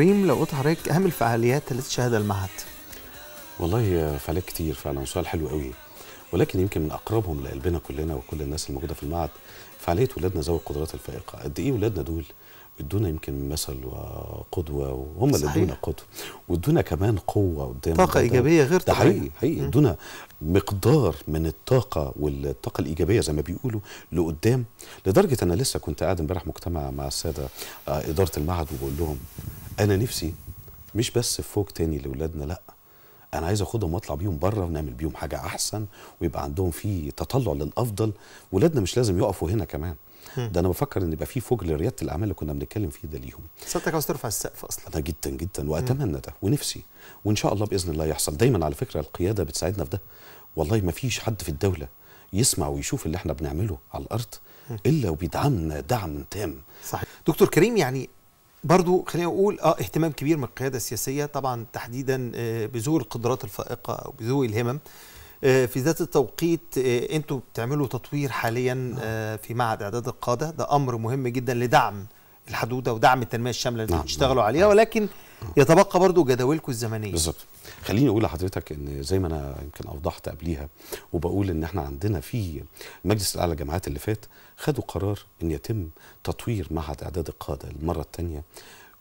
كريم لو قلت حضرتك اهم الفعاليات التي شهدها المعهد والله فعاليات كتير فعلا وسؤال حلو قوي ولكن يمكن من اقربهم لقلبنا كلنا وكل الناس الموجوده في المعهد فعاليه ولادنا ذوي القدرات الفائقه قد ايه ولادنا دول ادونا يمكن مثل وقدوه وهم اللي ادونا قدوه وادونا كمان قوه قدام طاقه ايجابيه غير طبيعيه حقيقي حقيقي ادونا مقدار من الطاقه والطاقه الايجابيه زي ما بيقولوا لقدام لدرجه انا لسه كنت قاعد امبارح مجتمع مع الساده آه، اداره المعهد وبقول لهم انا نفسي مش بس في فوق تاني لاولادنا لا انا عايز اخدهم واطلع بيهم بره ونعمل بيهم حاجه احسن ويبقى عندهم في تطلع للافضل ولادنا مش لازم يقفوا هنا كمان ده انا بفكر ان يبقى في فوق لرياده الاعمال اللي كنا بنتكلم فيه ده ليهم سيادتك عاوز ترفع السقف اصلا ده جدا جدا واتمنى ده ونفسي وان شاء الله باذن الله يحصل دايما على فكره القياده بتساعدنا في ده والله ما فيش حد في الدوله يسمع ويشوف اللي احنا بنعمله على الارض الا وبيدعمنا دعم تام صحيح دكتور كريم يعني برضو خلينا اقول اه اهتمام كبير من القياده السياسيه طبعا تحديدا آه، بذوي القدرات الفائقه او بذوي الهمم آه، في ذات التوقيت آه، انتوا بتعملوا تطوير حاليا نعم. في معهد اعداد القاده ده امر مهم جدا لدعم الحدوده ودعم التنميه الشامله اللي نعم، بتشتغلوا نعم، عليها ولكن يتبقى برضو جداولكم الزمنيه بالظبط خليني اقول لحضرتك ان زي ما انا يمكن اوضحت قبليها وبقول ان احنا عندنا في مجلس الاعلى الجامعات اللي فات خدوا قرار ان يتم تطوير معهد اعداد القاده المره الثانيه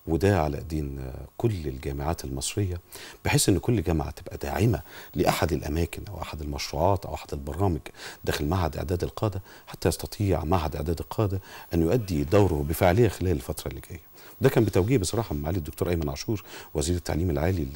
وده على ايدين كل الجامعات المصريه بحيث ان كل جامعه تبقى داعمه لاحد الاماكن او احد المشروعات او احد البرامج داخل معهد اعداد القاده حتى يستطيع معهد اعداد القاده ان يؤدي دوره بفعاليه خلال الفتره اللي جايه. ده كان بتوجيه بصراحه من معالي الدكتور ايمن عاشور وزير التعليم العالي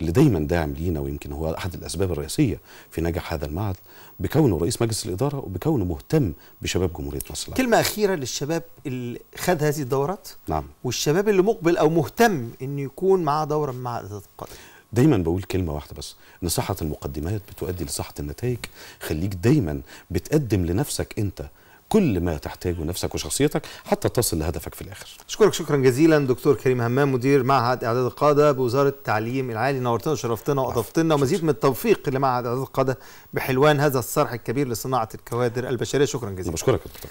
اللي دايما داعم لينا ويمكن هو احد الاسباب الرئيسيه في نجاح هذا المعهد بكونه رئيس مجلس الاداره وبكونه مهتم بشباب جمهوريه مصر. كلمه اخيره للشباب اللي خد هذه الدورات نعم والشباب اللي مقبل مقبل او مهتم انه يكون معاه دوره مع اداره القادم دايما بقول كلمه واحده بس ان صحه المقدمات بتؤدي لصحه النتائج خليك دايما بتقدم لنفسك انت كل ما تحتاجه نفسك وشخصيتك حتى تصل لهدفك في الاخر. اشكرك شكرا جزيلا دكتور كريم همام مدير معهد اعداد القاده بوزاره التعليم العالي نورتنا وشرفتنا واضفتنا ومزيد من التوفيق لمعهد اعداد القاده بحلوان هذا الصرح الكبير لصناعه الكوادر البشريه شكرا جزيلا. بشكرك يا دكتور.